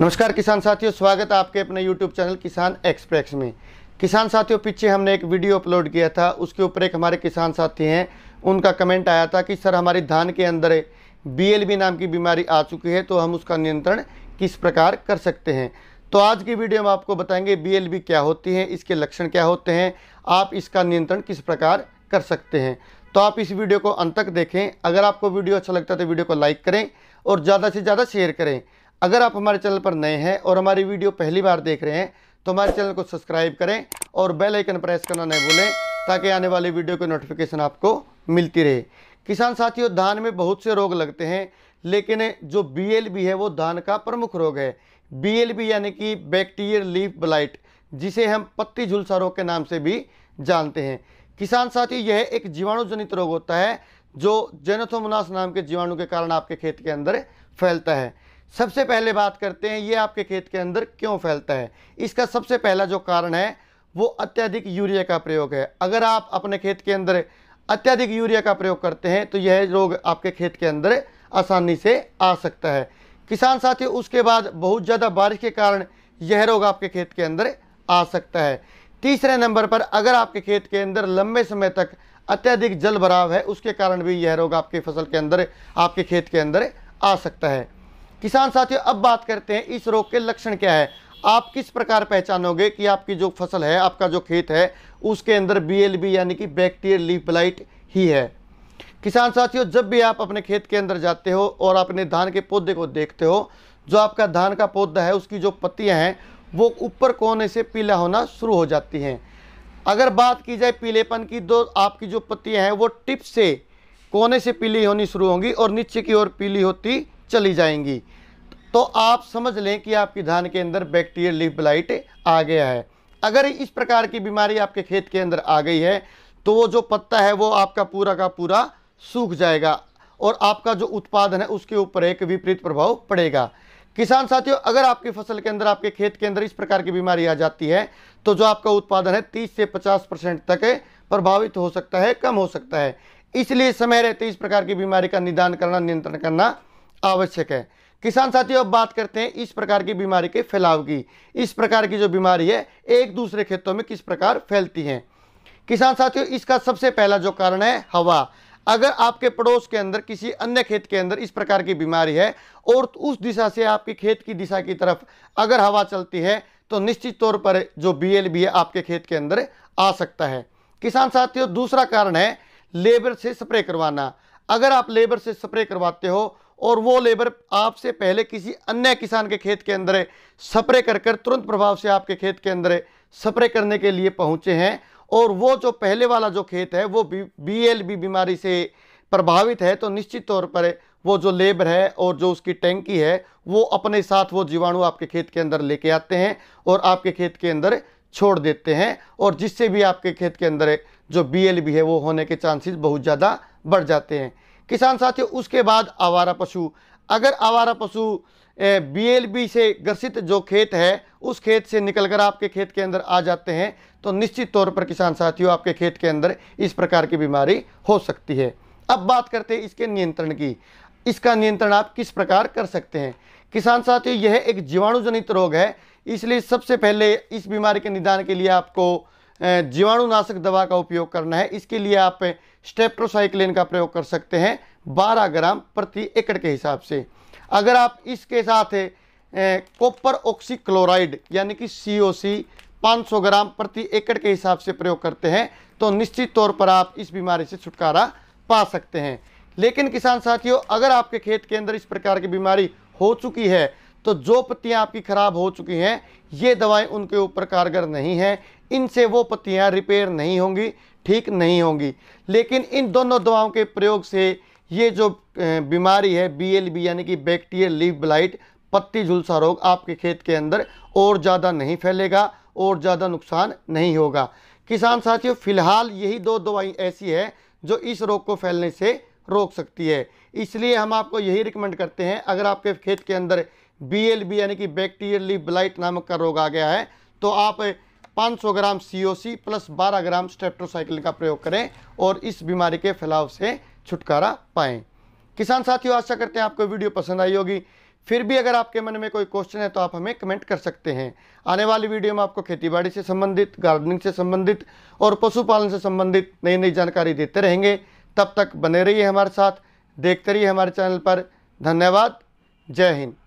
नमस्कार किसान साथियों स्वागत है आपके अपने यूट्यूब चैनल किसान एक्सप्रेस में किसान साथियों पीछे हमने एक वीडियो अपलोड किया था उसके ऊपर एक हमारे किसान साथी हैं उनका कमेंट आया था कि सर हमारी धान के अंदर बीएलबी नाम की बीमारी आ चुकी है तो हम उसका नियंत्रण किस प्रकार कर सकते हैं तो आज की वीडियो में आपको बताएंगे बी क्या होती है इसके लक्षण क्या होते हैं आप इसका नियंत्रण किस प्रकार कर सकते हैं तो आप इस वीडियो को अंत तक देखें अगर आपको वीडियो अच्छा लगता है तो वीडियो को लाइक करें और ज़्यादा से ज़्यादा शेयर करें अगर आप हमारे चैनल पर नए हैं और हमारी वीडियो पहली बार देख रहे हैं तो हमारे चैनल को सब्सक्राइब करें और बेल आइकन प्रेस करना नहीं भूलें ताकि आने वाली वीडियो की नोटिफिकेशन आपको मिलती रहे किसान साथियों धान में बहुत से रोग लगते हैं लेकिन जो बी है वो धान का प्रमुख रोग है बी यानी कि बैक्टीरियल लीफ ब्लाइट जिसे हम पत्ती झुलसा रोग के नाम से भी जानते हैं किसान साथी यह एक जीवाणुजनित रोग होता है जो जेनेथोमोनास नाम के जीवाणु के कारण आपके खेत के अंदर फैलता है सबसे पहले बात करते हैं ये आपके खेत के अंदर क्यों फैलता है इसका सबसे पहला जो कारण है वो अत्यधिक यूरिया का प्रयोग है अगर आप अपने खेत के अंदर अत्यधिक यूरिया का प्रयोग करते हैं तो यह रोग आपके खेत के अंदर आसानी से आ सकता है किसान साथी उसके बाद बहुत ज़्यादा बारिश के कारण यह रोग आपके खेत के अंदर आ सकता है तीसरे नंबर पर अगर आपके खेत के अंदर लंबे समय तक अत्यधिक जल भराव है उसके कारण भी यह रोग आपकी फसल के अंदर आपके खेत के अंदर आ सकता है किसान साथियों अब बात करते हैं इस रोग के लक्षण क्या है आप किस प्रकार पहचानोगे कि आपकी जो फसल है आपका जो खेत है उसके अंदर बी यानी कि बैक्टीरियल लीफ ब्लाइट ही है किसान साथियों जब भी आप अपने खेत के अंदर जाते हो और अपने धान के पौधे को देखते हो जो आपका धान का पौधा है उसकी जो पत्तियां हैं वो ऊपर कोने से पीला होना शुरू हो जाती हैं अगर बात की जाए पीलेपन की तो आपकी जो पत्तियां हैं वो टिप से कोने से पीली होनी शुरू होंगी और नीचे की ओर पीली होती चली जाएंगी तो आप समझ लें कि आपकी धान के अंदर बैक्टीरियल लीफ ब्लाइट आ गया है अगर इस प्रकार की बीमारी आपके खेत के अंदर आ गई है तो वो जो पत्ता है वो आपका पूरा का पूरा सूख जाएगा और आपका जो उत्पादन है उसके ऊपर एक विपरीत प्रभाव पड़ेगा किसान साथियों अगर आपकी फसल के अंदर आपके खेत के अंदर इस प्रकार की बीमारी आ जाती है तो जो आपका उत्पादन है 30 से 50 परसेंट तक प्रभावित हो सकता है कम हो सकता है इसलिए समय रहते इस प्रकार की बीमारी का निदान करना नियंत्रण करना आवश्यक है किसान साथियों अब बात करते हैं इस प्रकार की बीमारी के फैलाव की इस प्रकार की जो बीमारी है एक दूसरे खेतों में किस प्रकार फैलती है किसान साथियों इसका सबसे पहला जो कारण है हवा अगर आपके पड़ोस के अंदर किसी अन्य खेत के अंदर इस प्रकार की बीमारी है और उस दिशा से आपके खेत की दिशा की तरफ अगर हवा चलती है तो निश्चित तौर पर जो बी एल बी है आपके खेत के अंदर आ सकता है किसान साथियों दूसरा कारण है लेबर से स्प्रे करवाना अगर आप लेबर से स्प्रे करवाते हो और वो लेबर आपसे पहले किसी अन्य किसान के खेत के अंदर स्प्रे कर कर तुरंत प्रभाव से आपके खेत के अंदर स्प्रे करने के लिए पहुँचे हैं और वो जो पहले वाला जो खेत है वो बी एल बी बीमारी से प्रभावित है तो निश्चित तौर पर वो जो लेबर है और जो उसकी टैंकी है वो अपने साथ वो जीवाणु आपके खेत के अंदर लेके आते हैं और आपके खेत के अंदर छोड़ देते हैं और जिससे भी आपके खेत के अंदर जो बी एल बी है वो होने के चांसेस बहुत ज़्यादा बढ़ जाते हैं किसान साथियों उसके बाद आवारा पशु अगर आवारा पशु बीएलबी से ग्रसित जो खेत है उस खेत से निकलकर आपके खेत के अंदर आ जाते हैं तो निश्चित तौर पर किसान साथियों आपके खेत के अंदर इस प्रकार की बीमारी हो सकती है अब बात करते हैं इसके नियंत्रण की इसका नियंत्रण आप किस प्रकार कर सकते हैं किसान साथियों यह एक जीवाणुजनित रोग है इसलिए सबसे पहले इस बीमारी के निदान के लिए आपको जीवाणुनाशक दवा का उपयोग करना है इसके लिए आप स्टेप्रोसाइक्लिन का प्रयोग कर सकते हैं 12 ग्राम प्रति एकड़ के हिसाब से अगर आप इसके साथ कॉपर ऑक्सीक्लोराइड यानी कि सी सौ ग्राम प्रति एकड़ के हिसाब से प्रयोग करते हैं तो निश्चित तौर पर आप इस बीमारी से छुटकारा पा सकते हैं लेकिन किसान साथियों अगर आपके खेत के अंदर इस प्रकार की बीमारी हो चुकी है तो जो पत्तियां आपकी ख़राब हो चुकी हैं ये दवाएं उनके ऊपर कारगर नहीं हैं इनसे वो पत्तियां रिपेयर नहीं होंगी ठीक नहीं होंगी लेकिन इन दोनों दवाओं के प्रयोग से ये जो बीमारी है बीएलबी यानी कि बैक्टीरियल लीव ब्लाइट पत्ती झुलसा रोग आपके खेत के अंदर और ज़्यादा नहीं फैलेगा और ज़्यादा नुकसान नहीं होगा किसान साथियों फिलहाल यही दो दवाई ऐसी है जो इस रोग को फैलने से रोक सकती है इसलिए हम आपको यही रिकमेंड करते हैं अगर आपके खेत के अंदर बीएलबी यानी कि बैक्टीरियली ब्लाइट नामक का रोग आ गया है तो आप 500 ग्राम सीओसी प्लस 12 ग्राम स्टेप्टोसाइकिल का प्रयोग करें और इस बीमारी के फैलाव से छुटकारा पाएँ किसान साथियों आशा करते हैं आपको वीडियो पसंद आई होगी फिर भी अगर आपके मन में कोई क्वेश्चन है तो आप हमें कमेंट कर सकते हैं आने वाली वीडियो में आपको खेतीबाड़ी से संबंधित गार्डनिंग से संबंधित और पशुपालन से संबंधित नई नई जानकारी देते रहेंगे तब तक बने रहिए हमारे साथ देखते रहिए हमारे चैनल पर धन्यवाद जय हिंद